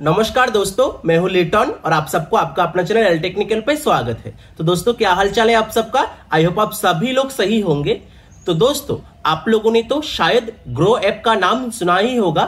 नमस्कार दोस्तों मैं हूं लिटॉन और आप सबको आपका अपना चैनल एल टेक्निकल पे स्वागत है तो दोस्तों क्या हालचाल है आप सबका आई होप आप सभी लोग सही होंगे तो दोस्तों आप लोगों ने तो शायद ग्रो ऐप का नाम सुना ही होगा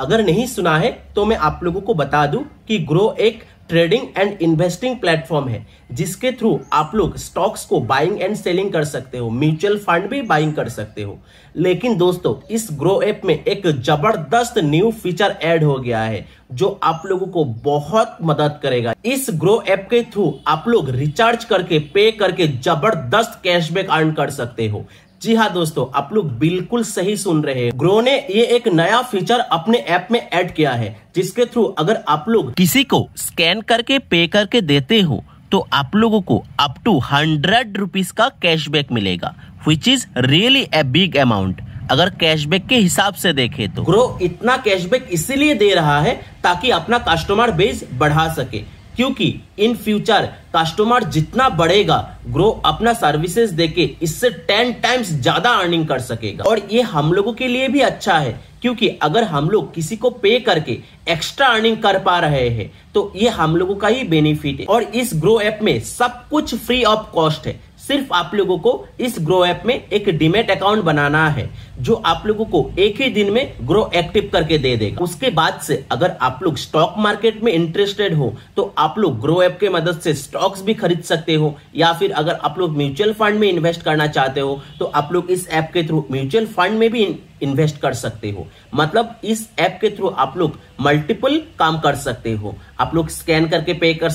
अगर नहीं सुना है तो मैं आप लोगों को बता दूं कि ग्रो एक ट्रेडिंग एंड इन्वेस्टिंग प्लेटफॉर्म है जिसके थ्रू आप लोग स्टॉक्स को बाइंग एंड सेलिंग कर सकते हो म्यूचुअल फंड भी बाइंग कर सकते हो लेकिन दोस्तों इस ग्रो ऐप में एक जबरदस्त न्यू फीचर ऐड हो गया है जो आप लोगों को बहुत मदद करेगा इस ग्रो ऐप के थ्रू आप लोग रिचार्ज करके पे करके जबरदस्त कैशबैक अर्न कर सकते हो जी हाँ दोस्तों आप लोग बिल्कुल सही सुन रहे हैं ग्रो ने ये एक नया फीचर अपने ऐप में ऐड किया है जिसके थ्रू अगर आप लोग किसी को स्कैन करके पे करके देते हो तो आप लोगों को अप टू हंड्रेड रुपीज का कैशबैक मिलेगा which is really a big amount अगर कैशबैक के हिसाब से देखे तो ग्रो इतना कैशबैक इसीलिए दे रहा है ताकि अपना कस्टमर बेस बढ़ा सके क्योंकि इन फ्यूचर कस्टमर जितना बढ़ेगा ग्रो अपना सर्विसेज देके इससे टेन टाइम्स ज्यादा अर्निंग कर सकेगा और ये हम लोगों के लिए भी अच्छा है क्योंकि अगर हम लोग किसी को पे करके एक्स्ट्रा अर्निंग कर पा रहे हैं तो ये हम लोगों का ही बेनिफिट है और इस ग्रो ऐप में सब कुछ फ्री ऑफ कॉस्ट है सिर्फ आप लोगों को इस ग्रो ऐप में एक डिमेट अकाउंट बनाना है जो आप लोगों को एक ही दिन में ग्रो एक्टिव करके दे देगा उसके बाद से अगर आप लोग स्टॉक मार्केट में इंटरेस्टेड हो तो आप लोग ग्रो ऐप के मदद से स्टॉक्स भी खरीद सकते हो या फिर अगर आप लोग म्यूचुअल फंड में इन्वेस्ट करना चाहते हो तो आप लोग इस ऐप के थ्रू म्यूचुअल फंड में भी इन्वेस्ट कर सकते हो मतलब इस ऐप के थ्रू आप लोग मल्टीपल काम कर सकते हो आप लोग स्कैन करके पे कर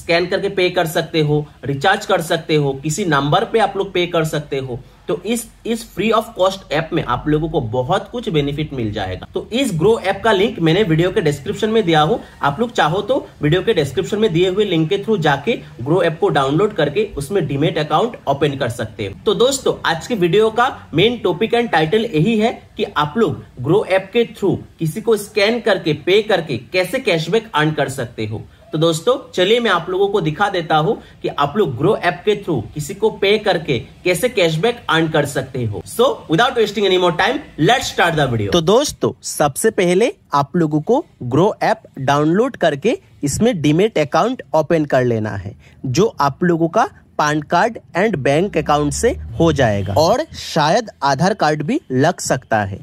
स्कैन करके पे कर सकते हो रिचार्ज कर सकते हो किसी नंबर पे आप लोग पे कर सकते हो तो इस इस फ्री ऑफ कॉस्ट ऐप में आप लोगों को बहुत कुछ बेनिफिट मिल जाएगा तो इस ग्रो ऐप का लिंक मैंने वीडियो के डिस्क्रिप्शन में दिया हो आप लोग चाहो तो वीडियो के डिस्क्रिप्शन में दिए हुए लिंक के थ्रू जाके ग्रो ऐप को डाउनलोड करके उसमें डीमेट अकाउंट ओपन कर सकते हैं तो दोस्तों आज के वीडियो का मेन टॉपिक एंड टाइटल यही है कि आप लोग ग्रो ऐप के थ्रू किसी को स्कैन करके पे करके कैसे कैशबैक अर्न कर सकते हो तो दोस्तों चलिए मैं आप लोगों को दिखा देता हूँ कि आप लोग ग्रो ऐप के थ्रू किसी को पे करके कैसे कैशबैक अर्न कर सकते हो so without wasting any more time let start video तो दोस्तों सबसे पहले आप लोगों को ग्रो ऐप डाउनलोड करके इसमें डिमेट अकाउंट ओपन कर लेना है जो आप लोगों का PAN card and bank account से हो जाएगा और शायद आधार कार्ड भी लग सकता है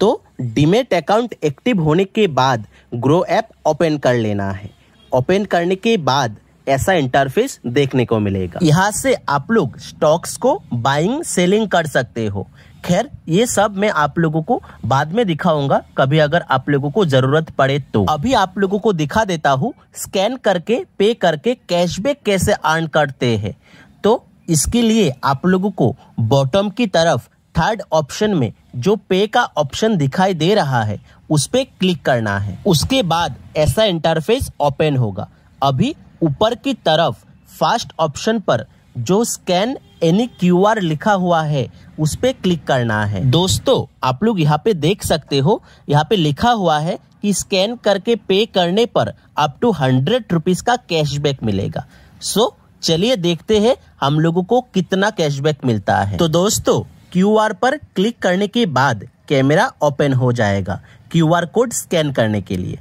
तो डिमेट अकाउंट एक्टिव होने के बाद ग्रो ऐप ओपन कर लेना है ओपन करने के बाद ऐसा इंटरफेस देखने को मिलेगा यहाँ से आप लोग स्टॉक्स को बाइंग सेलिंग कर सकते हो खैर ये सब मैं आप लोगों को बाद में दिखाऊंगा कभी अगर आप लोगों को जरूरत पड़े तो अभी आप लोगों को दिखा देता हूँ स्कैन करके पे करके कैशबैक कैसे अर्न करते हैं तो इसके लिए आप लोगों को बॉटम की तरफ थर्ड ऑप्शन में जो पे का ऑप्शन दिखाई दे रहा है उस पर क्लिक करना है उसके बाद ऐसा इंटरफेस ओपन होगा अभी ऊपर की तरफ फास्ट ऑप्शन पर जो स्कैन एनी क्यू लिखा हुआ है उस पर क्लिक करना है दोस्तों आप लोग यहाँ पे देख सकते हो यहाँ पे लिखा हुआ है कि स्कैन करके पे करने पर अप टू हंड्रेड रुपीज का कैशबैक मिलेगा सो so, चलिए देखते हैं हम लोगों को कितना कैशबैक मिलता है तो दोस्तों क्यूआर पर क्लिक करने के बाद कैमरा ओपन हो जाएगा क्यूआर कोड स्कैन करने के लिए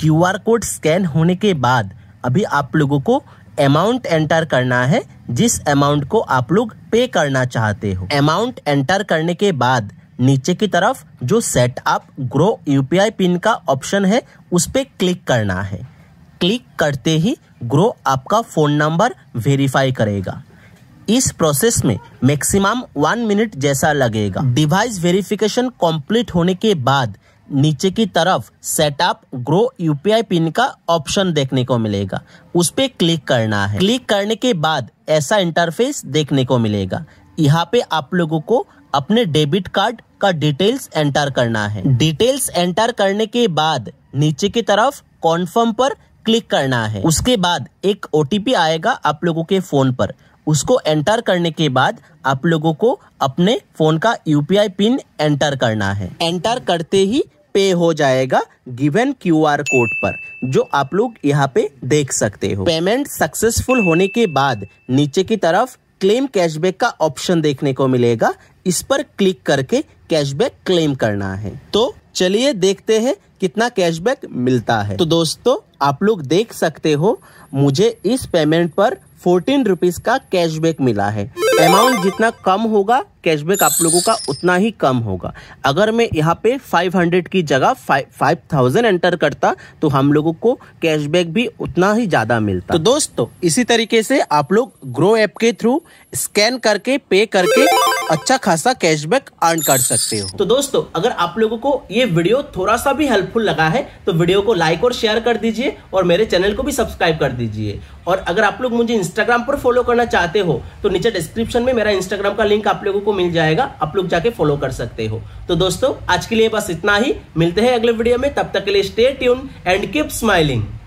क्यूआर कोड स्कैन होने के बाद अभी आप लोगों को अमाउंट एंटर करना है जिस अमाउंट को आप लोग पे करना चाहते हो अमाउंट एंटर करने के बाद नीचे की तरफ जो set up Groww UPI pin का ऑप्शन है उस पर क्लिक करना है क्लिक करते ही ग्रो आपका फ़ोन नंबर वेरीफाई करेगा इस प्रोसेस में मैक्सिमम वन मिनट जैसा लगेगा डिवाइस वेरिफिकेशन कंप्लीट होने के बाद नीचे की तरफ सेटअप ग्रो यूपीआई पिन का ऑप्शन देखने को मिलेगा उस पर क्लिक करना है क्लिक करने के बाद ऐसा इंटरफेस देखने को मिलेगा यहाँ पे आप लोगों को अपने डेबिट कार्ड का डिटेल्स एंटर करना है डिटेल्स एंटर करने के बाद नीचे की तरफ कॉन्फर्म पर क्लिक करना है उसके बाद एक ओ आएगा आप लोगों के फोन पर उसको एंटर करने के बाद आप लोगों को अपने फ़ोन का यूपीआई पिन एंटर करना है एंटर करते ही पे हो जाएगा गिवन क्यूआर कोड पर जो आप लोग यहाँ पे देख सकते हो पेमेंट सक्सेसफुल होने के बाद नीचे की तरफ क्लेम कैशबैक का ऑप्शन देखने को मिलेगा इस पर क्लिक करके कैशबैक क्लेम करना है तो चलिए देखते हैं कितना कैशबैक मिलता है तो दोस्तों आप लोग देख सकते हो मुझे इस पेमेंट पर फोर्टीन रुपीज का कैशबैक मिला है अमाउंट जितना कम होगा कैशबैक आप लोगों का उतना ही कम होगा अगर मैं यहाँ पे 500 की जगह 5000 एंटर करता तो हम लोगों को कैशबैक भी उतना ही ज़्यादा मिलता तो दोस्तों इसी तरीके से आप लोग ग्रो ऐप के थ्रू स्कैन करके पे करके अच्छा खासा कैशबैक अर्न कर सकते हो तो दोस्तों अगर आप लोगों को ये वीडियो थोड़ा सा भी हेल्पफुल लगा है तो वीडियो को लाइक और शेयर कर दीजिए और मेरे चैनल को भी सब्सक्राइब कर दीजिए और अगर आप लोग मुझे इंस्टाग्राम पर फॉलो करना चाहते हो तो नीचे डिस्क्रिप्शन में मेरा इंस्टाग्राम का लिंक आप लोगों को मिल जाएगा आप लोग जाके फॉलो कर सकते हो तो दोस्तों आज के लिए बस इतना ही मिलते हैं अगले वीडियो में तब तक के लिए stay tune and keep smiling